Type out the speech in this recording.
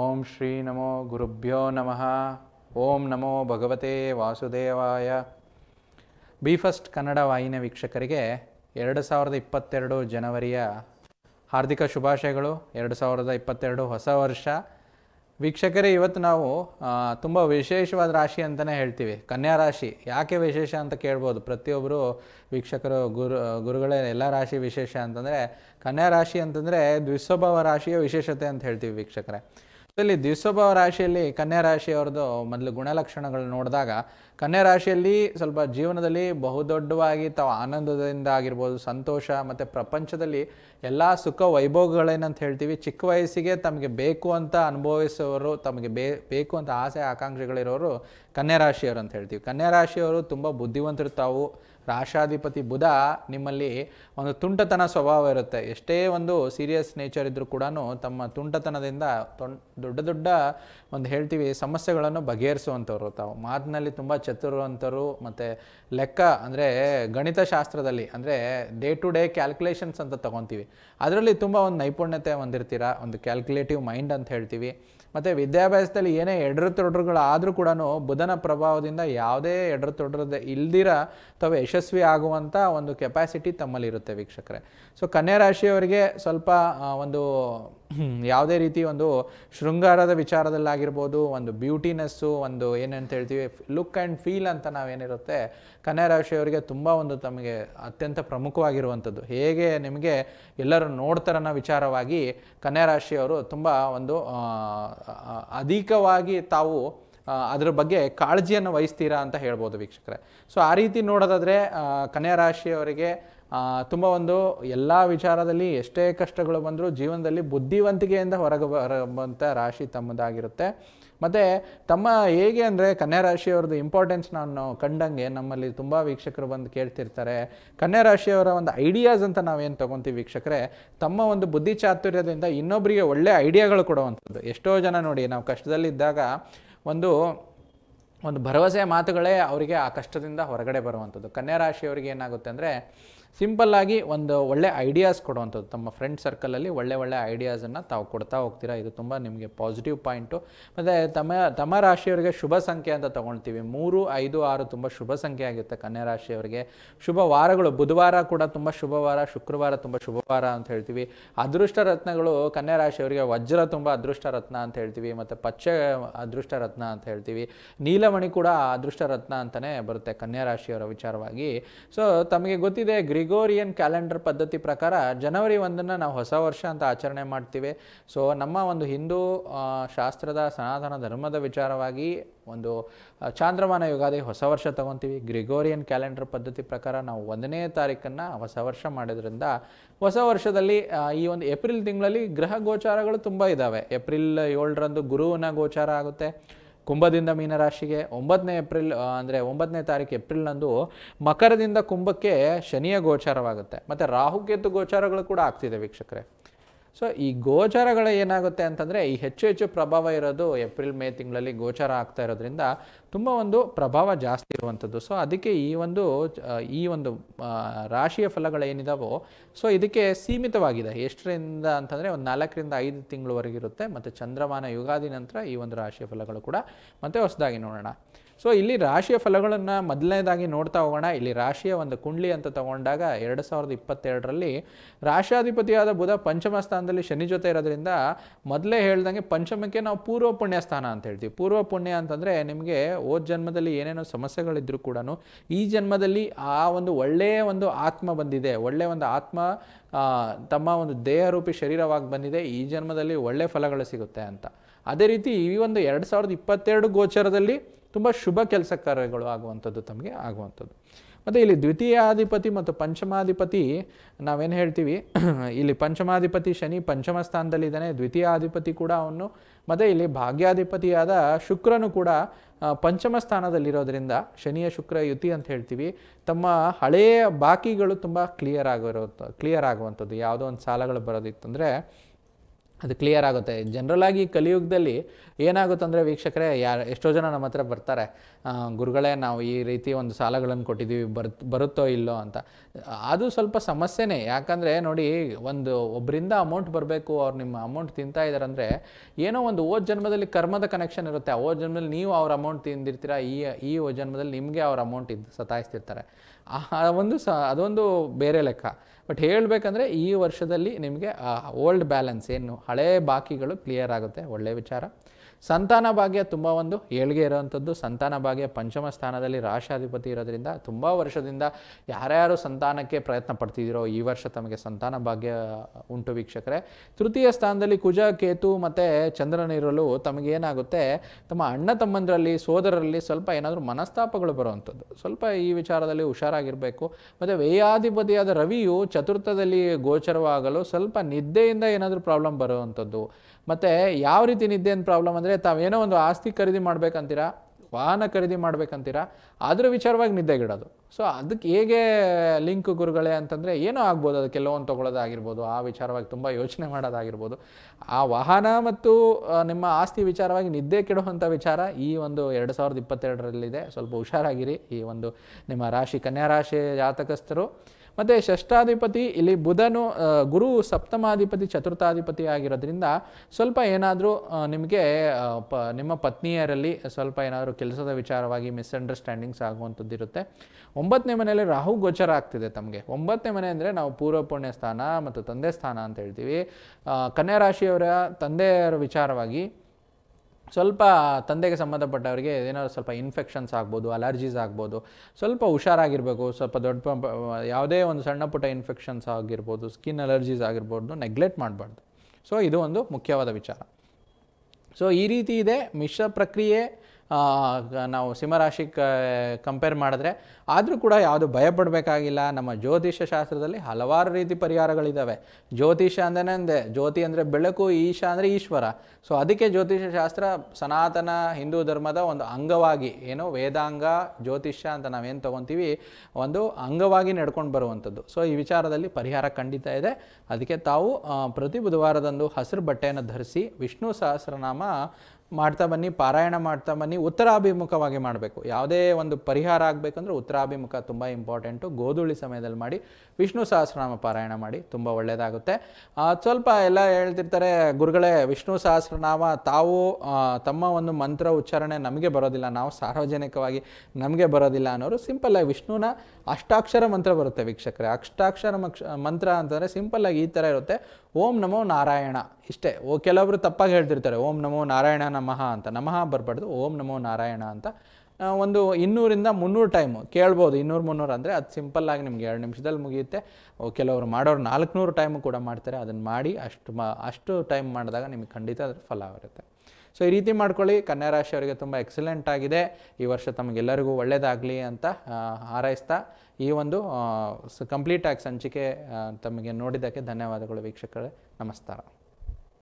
ಓಂ ಶ್ರೀ ನಮೋ ಗುರುಭ್ಯೋ ನಮಃ ಓಂ ನಮೋ ಭಗವತೆ ವಾಸುದೇವಾಯ ಬಿ ಫಸ್ಟ್ ಕನ್ನಡ ವಾಹಿನಿಯ ವೀಕ್ಷಕರಿಗೆ ಎರಡು ಸಾವಿರದ ಇಪ್ಪತ್ತೆರಡು ಜನವರಿಯ ಹಾರ್ದಿಕ ಶುಭಾಶಯಗಳು ಎರಡು ಸಾವಿರದ ಇಪ್ಪತ್ತೆರಡು ಹೊಸ ವರ್ಷ ವೀಕ್ಷಕರೇ ಇವತ್ತು ನಾವು ತುಂಬ ವಿಶೇಷವಾದ ರಾಶಿ ಅಂತಲೇ ಹೇಳ್ತೀವಿ ಕನ್ಯಾ ರಾಶಿ ಯಾಕೆ ವಿಶೇಷ ಅಂತ ಕೇಳ್ಬೋದು ಪ್ರತಿಯೊಬ್ಬರು ವೀಕ್ಷಕರು ಗುರು ಗುರುಗಳೇ ಎಲ್ಲ ರಾಶಿ ವಿಶೇಷ ಅಂತಂದರೆ ಕನ್ಯಾ ರಾಶಿ ಅಂತಂದರೆ ದ್ವಿಸ್ವಭಾವ ರಾಶಿಯ ವಿಶೇಷತೆ ಅಂತ ಹೇಳ್ತೀವಿ ವೀಕ್ಷಕರೇ ಅಲ್ಲಿ ದ್ವಿಸಭ ರಾಶಿಯಲ್ಲಿ ಕನ್ಯಾ ರಾಶಿಯವ್ರದ್ದು ಮೊದಲು ಗುಣಲಕ್ಷಣಗಳು ನೋಡಿದಾಗ ಕನ್ಯಾ ರಾಶಿಯಲ್ಲಿ ಸ್ವಲ್ಪ ಜೀವನದಲ್ಲಿ ಬಹುದೊಡ್ಡವಾಗಿ ತಾವು ಆನಂದದಿಂದ ಆಗಿರ್ಬೋದು ಸಂತೋಷ ಮತ್ತು ಪ್ರಪಂಚದಲ್ಲಿ ಎಲ್ಲ ಸುಖ ವೈಭೋಗಗಳೇನಂತ ಹೇಳ್ತೀವಿ ಚಿಕ್ಕ ವಯಸ್ಸಿಗೆ ತಮಗೆ ಬೇಕು ಅಂತ ಅನುಭವಿಸೋರು ತಮಗೆ ಬೇ ಬೇಕು ಅಂತ ಆಸೆ ಆಕಾಂಕ್ಷೆಗಳಿರೋರು ಕನ್ಯಾ ರಾಶಿಯವರು ಅಂತ ಹೇಳ್ತೀವಿ ಕನ್ಯಾ ರಾಶಿಯವರು ತುಂಬ ಬುದ್ಧಿವಂತರು ತಾವು ರಾಷಾಧಿಪತಿ ಬುಧ ನಿಮ್ಮಲ್ಲಿ ಒಂದು ತುಂಟತನ ಸ್ವಭಾವ ಇರುತ್ತೆ ಎಷ್ಟೇ ಒಂದು ಸೀರಿಯಸ್ ನೇಚರ್ ಇದ್ದರೂ ಕೂಡ ತಮ್ಮ ತುಂಟತನದಿಂದ ದೊಡ್ಡ ದೊಡ್ಡ ಒಂದು ಹೇಳ್ತೀವಿ ಸಮಸ್ಯೆಗಳನ್ನು ಬಗೆಹರಿಸುವಂಥವ್ರು ತಾವು ಮಾತಿನಲ್ಲಿ ತುಂಬ ಚತುರುವಂಥರು ಮತ್ತು ಲೆಕ್ಕ ಅಂದರೆ ಗಣಿತಶಾಸ್ತ್ರದಲ್ಲಿ ಅಂದರೆ ಡೇ ಟು ಡೇ ಕ್ಯಾಲ್ಕುಲೇಷನ್ಸ್ ಅಂತ ತಗೊತೀವಿ ಅದರಲ್ಲಿ ತುಂಬ ಒಂದು ನೈಪುಣ್ಯತೆ ಹೊಂದಿರ್ತೀರ ಒಂದು ಕ್ಯಾಲ್ಕುಲೇಟಿವ್ ಮೈಂಡ್ ಅಂತ ಹೇಳ್ತೀವಿ ಮತ್ತು ವಿದ್ಯಾಭ್ಯಾಸದಲ್ಲಿ ಏನೇ ಎಡರು ತೊಡರುಗಳಾದರೂ ಕೂಡ ಬುಧನ ಪ್ರಭಾವದಿಂದ ಯಾವುದೇ ಎಡರು ತೊಡರದ ಇಲ್ದಿರ ತಾವು ಯಶಸ್ವಿ ಆಗುವಂಥ ಒಂದು ಕೆಪಾಸಿಟಿ ತಮ್ಮಲ್ಲಿರುತ್ತೆ ವೀಕ್ಷಕರೇ ಸೊ ಕನ್ಯಾ ರಾಶಿಯವರಿಗೆ ಸ್ವಲ್ಪ ಒಂದು ಯಾವುದೇ ರೀತಿ ಒಂದು ಶೃಂಗಾರದ ವಿಚಾರದಲ್ಲಾಗಿರ್ಬೋದು ಒಂದು ಬ್ಯೂಟಿನೆಸ್ಸು ಒಂದು ಏನಂತ ಹೇಳ್ತೀವಿ ಲುಕ್ ಆ್ಯಂಡ್ ಫೀಲ್ ಅಂತ ನಾವೇನಿರುತ್ತೆ ಕನ್ಯಾ ರಾಶಿಯವರಿಗೆ ತುಂಬ ಒಂದು ತಮಗೆ ಅತ್ಯಂತ ಪ್ರಮುಖವಾಗಿರುವಂಥದ್ದು ಹೇಗೆ ನಿಮಗೆ ಎಲ್ಲರೂ ನೋಡ್ತಾರನ್ನೋ ವಿಚಾರವಾಗಿ ಕನ್ಯಾ ರಾಶಿಯವರು ತುಂಬ ಒಂದು ಅಧಿಕವಾಗಿ ತಾವು ಅದ್ರ ಬಗ್ಗೆ ಕಾಳಜಿಯನ್ನು ವಹಿಸ್ತೀರಾ ಅಂತ ಹೇಳ್ಬೋದು ವೀಕ್ಷಕರೇ ಸೊ ಆ ರೀತಿ ನೋಡೋದಾದರೆ ಕನ್ಯಾ ರಾಶಿಯವರಿಗೆ ತುಂಬ ಒಂದು ಎಲ್ಲ ವಿಚಾರದಲ್ಲಿ ಎಷ್ಟೇ ಕಷ್ಟಗಳು ಬಂದರೂ ಜೀವನದಲ್ಲಿ ಬುದ್ಧಿವಂತಿಕೆಯಿಂದ ಹೊರಗೆ ಬರುವಂಥ ರಾಶಿ ತಮ್ಮದಾಗಿರುತ್ತೆ ಮತ್ತು ತಮ್ಮ ಹೇಗೆ ಅಂದರೆ ಕನ್ಯಾ ರಾಶಿಯವ್ರದ್ದು ಇಂಪಾರ್ಟೆನ್ಸ್ ನಾನು ಕಂಡಂಗೆ ನಮ್ಮಲ್ಲಿ ತುಂಬ ವೀಕ್ಷಕರು ಬಂದು ಕೇಳ್ತಿರ್ತಾರೆ ಕನ್ಯಾ ರಾಶಿಯವರ ಒಂದು ಐಡಿಯಾಸ್ ಅಂತ ನಾವೇನು ತೊಗೊತೀವಿ ವೀಕ್ಷಕರೇ ತಮ್ಮ ಒಂದು ಬುದ್ಧಿ ಚಾತುರ್ಯದಿಂದ ಇನ್ನೊಬ್ಬರಿಗೆ ಒಳ್ಳೆ ಐಡಿಯಾಗಳು ಕೊಡುವಂಥದ್ದು ಎಷ್ಟೋ ಜನ ನೋಡಿ ನಾವು ಕಷ್ಟದಲ್ಲಿದ್ದಾಗ ಒಂದು ಒಂದು ಭರವಸೆಯ ಮಾತುಗಳೇ ಅವರಿಗೆ ಆ ಕಷ್ಟದಿಂದ ಹೊರಗಡೆ ಬರುವಂಥದ್ದು ಕನ್ಯಾ ಏನಾಗುತ್ತೆ ಅಂದರೆ ಸಿಂಪಲ್ಲಾಗಿ ಒಂದು ಒಳ್ಳೆ ಐಡಿಯಾಸ್ ಕೊಡುವಂಥದ್ದು ತಮ್ಮ ಫ್ರೆಂಡ್ ಸರ್ಕಲಲ್ಲಿ ಒಳ್ಳೆ ಒಳ್ಳೆ ಐಡಿಯಾಸನ್ನು ತಾವು ಕೊಡ್ತಾ ಹೋಗ್ತೀರಾ ಇದು ತುಂಬ ನಿಮಗೆ ಪಾಸಿಟಿವ್ ಪಾಯಿಂಟು ಮತ್ತು ತಮ್ಮ ತಮ್ಮ ರಾಶಿಯವರಿಗೆ ಶುಭ ಸಂಖ್ಯೆ ಅಂತ ತೊಗೊಳ್ತೀವಿ ಮೂರು ಐದು ಆರು ತುಂಬ ಶುಭ ಸಂಖ್ಯೆ ಆಗುತ್ತೆ ಕನ್ಯಾ ರಾಶಿಯವರಿಗೆ ಶುಭ ವಾರಗಳು ಬುಧವಾರ ಕೂಡ ತುಂಬ ಶುಭವಾರ ಶುಕ್ರವಾರ ತುಂಬ ಶುಭವಾರ ಅಂತ ಹೇಳ್ತೀವಿ ಅದೃಷ್ಟ ರತ್ನಗಳು ಕನ್ಯಾ ರಾಶಿಯವರಿಗೆ ವಜ್ರ ತುಂಬ ಅದೃಷ್ಟ ರತ್ನ ಅಂತ ಹೇಳ್ತೀವಿ ಮತ್ತು ಪಚ್ಚೆ ಅದೃಷ್ಟ ರತ್ನ ಅಂತ ಹೇಳ್ತೀವಿ ನೀಲಮಣಿ ಕೂಡ ಅದೃಷ್ಟ ರತ್ನ ಅಂತಲೇ ಬರುತ್ತೆ ಕನ್ಯಾ ರಾಶಿಯವರ ವಿಚಾರವಾಗಿ ಸೊ ತಮಗೆ ಗೊತ್ತಿದೆ ಗ್ರೀ ಗ್ರಿಗೋರಿಯನ್ ಕ್ಯಾಲೆಂಡರ್ ಪದ್ಧತಿ ಪ್ರಕಾರ ಜನವರಿ ಒಂದನ್ನು ನಾವು ಹೊಸ ವರ್ಷ ಅಂತ ಆಚರಣೆ ಮಾಡ್ತೀವಿ ಸೊ ನಮ್ಮ ಒಂದು ಹಿಂದೂ ಶಾಸ್ತ್ರದ ಸನಾತನ ಧರ್ಮದ ವಿಚಾರವಾಗಿ ಒಂದು ಚಾಂದ್ರಮಾನ ಯುಗಾದಿ ಹೊಸ ವರ್ಷ ತಗೊತೀವಿ ಗ್ರಿಗೋರಿಯನ್ ಕ್ಯಾಲೆಂಡರ್ ಪದ್ಧತಿ ಪ್ರಕಾರ ನಾವು ಒಂದನೇ ತಾರೀಕನ್ನು ಹೊಸ ವರ್ಷ ಮಾಡಿದ್ರಿಂದ ಹೊಸ ವರ್ಷದಲ್ಲಿ ಈ ಒಂದು ಏಪ್ರಿಲ್ ತಿಂಗಳಲ್ಲಿ ಗ್ರಹ ಗೋಚಾರಗಳು ತುಂಬ ಇದ್ದಾವೆ ಏಪ್ರಿಲ್ ಏಳರಂದು ಗುರುವಿನ ಗೋಚಾರ ಆಗುತ್ತೆ ಕುಂಭದಿಂದ ಮೀನರಾಶಿಗೆ ಒಂಬತ್ತನೇ ಏಪ್ರಿಲ್ ಅಂದರೆ ಒಂಬತ್ತನೇ ತಾರೀಕು ಏಪ್ರಿಲ್ನಂದು ಮಕರದಿಂದ ಕುಂಭಕ್ಕೆ ಶನಿಯ ಗೋಚಾರವಾಗುತ್ತೆ ಮತ್ತು ರಾಹುಗೆದ್ದು ಗೋಚಾರಗಳು ಕೂಡ ಆಗ್ತಿದೆ ವೀಕ್ಷಕರೇ ಸೊ ಈ ಗೋಚರಗಳ ಏನಾಗುತ್ತೆ ಅಂತಂದರೆ ಈ ಹೆಚ್ಚು ಹೆಚ್ಚು ಪ್ರಭಾವ ಇರೋದು ಏಪ್ರಿಲ್ ಮೇ ತಿಂಗಳಲ್ಲಿ ಗೋಚರ ಆಗ್ತಾ ಇರೋದ್ರಿಂದ ತುಂಬ ಒಂದು ಪ್ರಭಾವ ಜಾಸ್ತಿ ಇರುವಂಥದ್ದು ಸೊ ಅದಕ್ಕೆ ಈ ಒಂದು ಈ ಒಂದು ರಾಶಿಯ ಏನಿದಾವೋ ಸೊ ಇದಕ್ಕೆ ಸೀಮಿತವಾಗಿದೆ ಎಷ್ಟರಿಂದ ಅಂತಂದರೆ ಒಂದು ನಾಲ್ಕರಿಂದ ಐದು ತಿಂಗಳವರೆಗಿರುತ್ತೆ ಮತ್ತು ಚಂದ್ರಮಾನ ಯುಗಾದಿ ನಂತರ ಈ ಒಂದು ರಾಶಿಯ ಫಲಗಳು ಕೂಡ ಮತ್ತೆ ಹೊಸದಾಗಿ ನೋಡೋಣ ಸೊ ಇಲ್ಲಿ ರಾಶಿಯ ಫಲಗಳನ್ನು ಮೊದಲನೇದಾಗಿ ನೋಡ್ತಾ ಹೋಗೋಣ ಇಲ್ಲಿ ರಾಶಿಯ ಒಂದು ಕುಂಡ್ಲಿ ಅಂತ ತಗೊಂಡಾಗ ಎರಡು ಸಾವಿರದ ಇಪ್ಪತ್ತೆರಡರಲ್ಲಿ ರಾಶಾಧಿಪತಿಯಾದ ಬುಧ ಪಂಚಮ ಸ್ಥಾನದಲ್ಲಿ ಶನಿ ಜೊತೆ ಇರೋದ್ರಿಂದ ಮೊದಲೇ ಹೇಳ್ದಂಗೆ ಪಂಚಮಕ್ಕೆ ನಾವು ಪೂರ್ವ ಪುಣ್ಯ ಸ್ಥಾನ ಅಂತ ಹೇಳ್ತೀವಿ ಪೂರ್ವ ಪುಣ್ಯ ಅಂತಂದರೆ ನಿಮಗೆ ಓದ್ ಜನ್ಮದಲ್ಲಿ ಏನೇನೋ ಸಮಸ್ಯೆಗಳಿದ್ರೂ ಕೂಡ ಈ ಜನ್ಮದಲ್ಲಿ ಆ ಒಂದು ಒಳ್ಳೆಯ ಒಂದು ಆತ್ಮ ಬಂದಿದೆ ಒಳ್ಳೆಯ ಒಂದು ಆತ್ಮ ತಮ್ಮ ಒಂದು ದೇಹರೂಪಿ ಶರೀರವಾಗಿ ಬಂದಿದೆ ಈ ಜನ್ಮದಲ್ಲಿ ಒಳ್ಳೆಯ ಫಲಗಳು ಸಿಗುತ್ತೆ ಅಂತ ಅದೇ ರೀತಿ ಈ ಒಂದು ಎರಡು ಸಾವಿರದ ಇಪ್ಪತ್ತೆರಡು ಗೋಚರದಲ್ಲಿ ತುಂಬ ಶುಭ ಕೆಲಸ ಕಾರ್ಯಗಳು ಆಗುವಂಥದ್ದು ತಮಗೆ ಆಗುವಂಥದ್ದು ಮತ್ತು ಇಲ್ಲಿ ಅಧಿಪತಿ ಮತ್ತು ಪಂಚಮಾಧಿಪತಿ ನಾವೇನು ಹೇಳ್ತೀವಿ ಇಲ್ಲಿ ಪಂಚಮಾಧಿಪತಿ ಶನಿ ಪಂಚಮ ಸ್ಥಾನದಲ್ಲಿದ್ದಾನೆ ಅಧಿಪತಿ ಕೂಡ ಅವನು ಮತ್ತು ಇಲ್ಲಿ ಭಾಗ್ಯಾಧಿಪತಿಯಾದ ಶುಕ್ರನು ಕೂಡ ಪಂಚಮ ಸ್ಥಾನದಲ್ಲಿರೋದ್ರಿಂದ ಶನಿಯ ಶುಕ್ರ ಯುತಿ ಅಂತ ಹೇಳ್ತೀವಿ ತಮ್ಮ ಹಳೆಯ ಬಾಕಿಗಳು ತುಂಬ ಕ್ಲಿಯರ್ ಆಗಿರೋ ಕ್ಲಿಯರ್ ಆಗುವಂಥದ್ದು ಯಾವುದೋ ಒಂದು ಸಾಲಗಳು ಬರೋದಿತ್ತಂದರೆ ಅದು ಕ್ಲಿಯರ್ ಆಗುತ್ತೆ ಜನರಲಾಗಿ ಕಲಿಯುಗದಲ್ಲಿ ಏನಾಗುತ್ತೆ ಅಂದರೆ ವೀಕ್ಷಕರೇ ಯಾರು ಎಷ್ಟೋ ಜನ ನಮ್ಮ ಹತ್ರ ಬರ್ತಾರೆ ಗುರುಗಳೇ ನಾವು ಈ ರೀತಿ ಒಂದು ಸಾಲಗಳನ್ನು ಕೊಟ್ಟಿದ್ದೀವಿ ಬರ್ ಬರುತ್ತೋ ಇಲ್ಲೋ ಅಂತ ಅದು ಸ್ವಲ್ಪ ಸಮಸ್ಯೆನೇ ಯಾಕಂದರೆ ನೋಡಿ ಒಂದು ಒಬ್ಬರಿಂದ ಅಮೌಂಟ್ ಬರಬೇಕು ಅವ್ರು ನಿಮ್ಮ ಅಮೌಂಟ್ ತಿಂತಾ ಇದ್ದಾರೆ ಅಂದರೆ ಏನೋ ಒಂದು ಓದ್ ಜನ್ಮದಲ್ಲಿ ಕರ್ಮದ ಕನೆಕ್ಷನ್ ಇರುತ್ತೆ ಆ ಓದ್ ಜನ್ಮದಲ್ಲಿ ನೀವು ಅವ್ರ ಅಮೌಂಟ್ ತಿಂದಿರ್ತೀರ ಈ ಈ ಜನ್ಮದಲ್ಲಿ ನಿಮಗೆ ಅವ್ರ ಅಮೌಂಟ್ ಇದ್ದು ಸತಾಯಿಸ್ತಿರ್ತಾರೆ ಆ ಒಂದು ಸ ಅದೊಂದು ಬೇರೆ ಲೆಕ್ಕ ಬಟ್ ಹೇಳಬೇಕಂದ್ರೆ ಈ ವರ್ಷದಲ್ಲಿ ನಿಮಗೆ ಓಲ್ಡ್ ಬ್ಯಾಲೆನ್ಸ್ ಏನು ಹಳೆ ಬಾಕಿಗಳು ಕ್ಲಿಯರ್ ಆಗುತ್ತೆ ಒಳ್ಳೆಯ ವಿಚಾರ ಸಂತಾನ ಭಾಗ್ಯ ತುಂಬ ಒಂದು ಏಳ್ಗೆ ಇರುವಂಥದ್ದು ಸಂತಾನ ಭಾಗ್ಯ ಪಂಚಮ ಸ್ಥಾನದಲ್ಲಿ ರಾಶಾಧಿಪತಿ ಇರೋದ್ರಿಂದ ತುಂಬ ವರ್ಷದಿಂದ ಯಾರ್ಯಾರು ಸಂತಾನಕ್ಕೆ ಪ್ರಯತ್ನ ಪಡ್ತಿದ್ದೀರೋ ಈ ವರ್ಷ ತಮಗೆ ಸಂತಾನ ಭಾಗ್ಯ ಉಂಟು ವೀಕ್ಷಕರೇ ತೃತೀಯ ಸ್ಥಾನದಲ್ಲಿ ಕುಜ ಕೇತು ಮತ್ತು ಚಂದ್ರನಿರಲು ತಮಗೇನಾಗುತ್ತೆ ತಮ್ಮ ಅಣ್ಣ ತಮ್ಮಂದರಲ್ಲಿ ಸೋದರರಲ್ಲಿ ಸ್ವಲ್ಪ ಏನಾದರೂ ಮನಸ್ತಾಪಗಳು ಬರುವಂಥದ್ದು ಸ್ವಲ್ಪ ಈ ವಿಚಾರದಲ್ಲಿ ಹುಷಾರಾಗಿರಬೇಕು ಮತ್ತು ವ್ಯಯಾಧಿಪತಿಯಾದ ರವಿಯು ಚತುರ್ಥದಲ್ಲಿ ಗೋಚರವಾಗಲು ಸ್ವಲ್ಪ ನಿದ್ದೆಯಿಂದ ಏನಾದರೂ ಪ್ರಾಬ್ಲಮ್ ಬರುವಂಥದ್ದು ಮತ್ತು ಯಾವ ರೀತಿ ನಿದ್ದೆಯಿಂದ ಪ್ರಾಬ್ಲಮ್ ಅಂದರೆ ಅಂದರೆ ತಾವೇನೋ ಒಂದು ಆಸ್ತಿ ಖರೀದಿ ಮಾಡಬೇಕಂತೀರಾ ವಾಹನ ಖರೀದಿ ಮಾಡ್ಬೇಕಂತೀರಾ ಅದರ ವಿಚಾರವಾಗಿ ನಿದ್ದೆಗಿಡೋದು ಸೊ ಅದಕ್ಕೆ ಹೇಗೆ ಲಿಂಕ್ ಗುರುಗಳೇ ಅಂತಂದರೆ ಏನೋ ಆಗ್ಬೋದು ಅದಕ್ಕೆ ಲೋನ್ ತೊಗೊಳ್ಳೋದಾಗಿರ್ಬೋದು ಆ ವಿಚಾರವಾಗಿ ತುಂಬ ಯೋಚನೆ ಮಾಡೋದಾಗಿರ್ಬೋದು ಆ ವಾಹನ ಮತ್ತು ನಿಮ್ಮ ಆಸ್ತಿ ವಿಚಾರವಾಗಿ ನಿದ್ದೆ ಕೆಡುವಂಥ ವಿಚಾರ ಈ ಒಂದು ಎರಡು ಸಾವಿರದ ಇಪ್ಪತ್ತೆರಡರಲ್ಲಿದೆ ಸ್ವಲ್ಪ ಹುಷಾರಾಗಿರಿ ಈ ಒಂದು ನಿಮ್ಮ ರಾಶಿ ಕನ್ಯಾ ರಾಶಿ ಜಾತಕಸ್ಥರು ಮತ್ತು ಷಷ್ಠಾಧಿಪತಿ ಇಲ್ಲಿ ಬುಧನು ಗುರು ಸಪ್ತಮಾಧಿಪತಿ ಚತುರ್ಥಾಧಿಪತಿ ಆಗಿರೋದ್ರಿಂದ ಸ್ವಲ್ಪ ಏನಾದರೂ ನಿಮಗೆ ಪ ನಿಮ್ಮ ಪತ್ನಿಯರಲ್ಲಿ ಸ್ವಲ್ಪ ಏನಾದರೂ ಕೆಲಸದ ವಿಚಾರವಾಗಿ ಮಿಸ್ಅಂಡರ್ಸ್ಟ್ಯಾಂಡಿಂಗ್ಸ್ ಆಗುವಂಥದ್ದು ಇರುತ್ತೆ ಒಂಬತ್ತನೇ ಮನೆಯಲ್ಲಿ ರಾಹು ಗೋಚರ ಆಗ್ತಿದೆ ತಮಗೆ ಒಂಬತ್ತನೇ ಮನೆ ಅಂದರೆ ನಾವು ಪೂರ್ವ ಪುಣ್ಯ ಸ್ಥಾನ ಮತ್ತು ತಂದೆ ಸ್ಥಾನ ಅಂತ ಹೇಳ್ತೀವಿ ಕನ್ಯಾ ರಾಶಿಯವರ ತಂದೆಯರ ವಿಚಾರವಾಗಿ ಸ್ವಲ್ಪ ತಂದೆಗೆ ಸಂಬಂಧಪಟ್ಟವರಿಗೆ ಏನಾದ್ರು ಸ್ವಲ್ಪ ಇನ್ಫೆಕ್ಷನ್ಸ್ ಆಗ್ಬೋದು ಅಲರ್ಜೀಸ್ ಆಗ್ಬೋದು ಸ್ವಲ್ಪ ಹುಷಾರಾಗಿರಬೇಕು ಸ್ವಲ್ಪ ದೊಡ್ಡ ಯಾವುದೇ ಒಂದು ಸಣ್ಣ ಪುಟ್ಟ ಇನ್ಫೆಕ್ಷನ್ಸ್ ಆಗಿರ್ಬೋದು ಸ್ಕಿನ್ ಅಲರ್ಜೀಸ್ ಆಗಿರ್ಬೋದು ನೆಗ್ಲೆಕ್ಟ್ ಮಾಡಬಾರ್ದು ಸೊ ಇದು ಒಂದು ಮುಖ್ಯವಾದ ವಿಚಾರ ಸೊ ಈ ರೀತಿ ಇದೆ ಮಿಶ್ರ ಪ್ರಕ್ರಿಯೆ ನಾವು ಸಿಂಹರಾಶಿ ಕಂಪೇರ್ ಮಾಡಿದ್ರೆ ಆದರೂ ಕೂಡ ಯಾವುದು ಭಯಪಡಬೇಕಾಗಿಲ್ಲ ನಮ್ಮ ಜ್ಯೋತಿಷ್ಯ ಶಾಸ್ತ್ರದಲ್ಲಿ ಹಲವಾರು ರೀತಿ ಪರಿಹಾರಗಳಿದ್ದಾವೆ ಜ್ಯೋತಿಷ ಅಂದನೇ ಅಂದೆ ಜ್ಯೋತಿ ಅಂದರೆ ಬೆಳಕು ಈಶ ಅಂದರೆ ಈಶ್ವರ ಸೊ ಅದಕ್ಕೆ ಜ್ಯೋತಿಷ್ಯ ಶಾಸ್ತ್ರ ಸನಾತನ ಹಿಂದೂ ಧರ್ಮದ ಒಂದು ಅಂಗವಾಗಿ ಏನು ವೇದಾಂಗ ಜ್ಯೋತಿಷ್ಯ ಅಂತ ನಾವೇನು ತೊಗೊತೀವಿ ಒಂದು ಅಂಗವಾಗಿ ನಡ್ಕೊಂಡು ಬರುವಂಥದ್ದು ಸೊ ಈ ವಿಚಾರದಲ್ಲಿ ಪರಿಹಾರ ಖಂಡಿತ ಇದೆ ಅದಕ್ಕೆ ತಾವು ಪ್ರತಿ ಬುಧವಾರದಂದು ಹಸಿರು ಬಟ್ಟೆಯನ್ನು ಧರಿಸಿ ವಿಷ್ಣು ಸಹಸ್ರನಾಮ ಮಾಡ್ತಾ ಬನ್ನಿ ಪಾರಾಯಣ ಮಾಡ್ತಾ ಬನ್ನಿ ಉತ್ತರಾಭಿಮುಖವಾಗಿ ಮಾಡಬೇಕು ಯಾವುದೇ ಒಂದು ಪರಿಹಾರ ಆಗಬೇಕಂದ್ರೆ ಉತ್ತರಾಭಿಮುಖ ತುಂಬ ಇಂಪಾರ್ಟೆಂಟು ಗೋಧುಳಿ ಸಮಯದಲ್ಲಿ ಮಾಡಿ ವಿಷ್ಣು ಸಹಸ್ರನಾಮ ಪಾರಾಯಣ ಮಾಡಿ ತುಂಬ ಒಳ್ಳೆಯದಾಗುತ್ತೆ ಸ್ವಲ್ಪ ಎಲ್ಲ ಹೇಳ್ತಿರ್ತಾರೆ ಗುರುಗಳೇ ವಿಷ್ಣು ಸಹಸ್ರನಾಮ ತಾವು ತಮ್ಮ ಒಂದು ಮಂತ್ರ ಉಚ್ಚಾರಣೆ ನಮಗೆ ಬರೋದಿಲ್ಲ ನಾವು ಸಾರ್ವಜನಿಕವಾಗಿ ನಮಗೆ ಬರೋದಿಲ್ಲ ಅನ್ನೋರು ಸಿಂಪಲ್ಲಾಗಿ ವಿಷ್ಣುನ ಅಷ್ಟಾಕ್ಷರ ಮಂತ್ರ ಬರುತ್ತೆ ವೀಕ್ಷಕರೇ ಅಷ್ಟಾಕ್ಷರ ಮಂತ್ರ ಅಂತಂದರೆ ಸಿಂಪಲ್ಲಾಗಿ ಈ ಥರ ಇರುತ್ತೆ ಓಂ ನಮೋ ನಾರಾಯಣ ಇಷ್ಟೇ ಓ ಕೆಲವರು ತಪ್ಪಾಗಿ ಹೇಳ್ತಿರ್ತಾರೆ ಓಂ ನಮೋ ನಾರಾಯಣ ನಮಃ ಅಂತ ನಮಃ ಬರಬಾರ್ದು ಓಂ ನಮೋ ನಾರಾಯಣ ಅಂತ ಒಂದು ಇನ್ನೂರಿಂದ ಮುನ್ನೂರು ಟೈಮು ಕೇಳ್ಬೋದು ಇನ್ನೂರು ಮುನ್ನೂರು ಅಂದರೆ ಅದು ಸಿಂಪಲ್ಲಾಗಿ ನಿಮ್ಗೆ ಎರಡು ನಿಮಿಷದಲ್ಲಿ ಮುಗಿಯುತ್ತೆ ಓ ಕೆಲವರು ಮಾಡೋರು ನಾಲ್ಕುನೂರು ಟೈಮು ಕೂಡ ಮಾಡ್ತಾರೆ ಅದನ್ನು ಮಾಡಿ ಅಷ್ಟು ಮ ಅಷ್ಟು ಟೈಮ್ ಮಾಡಿದಾಗ ನಿಮಗೆ ಖಂಡಿತ ಅದ್ರ ಫಲ ಬರುತ್ತೆ ಸೊ ಈ ರೀತಿ ಮಾಡ್ಕೊಳ್ಳಿ ಕನ್ಯಾ ರಾಶಿಯವರಿಗೆ ತುಂಬ ಎಕ್ಸಲೆಂಟ್ ಆಗಿದೆ ಈ ವರ್ಷ ತಮಗೆಲ್ಲರಿಗೂ ಒಳ್ಳೆಯದಾಗಲಿ ಅಂತ ಹಾರೈಸ್ತಾ ಈ ಒಂದು ಕಂಪ್ಲೀಟ್ ಆಗಿ ಸಂಚಿಕೆ ತಮಗೆ ನೋಡಿದ್ದಕ್ಕೆ ಧನ್ಯವಾದಗಳು ವೀಕ್ಷಕರೇ ನಮಸ್ಕಾರ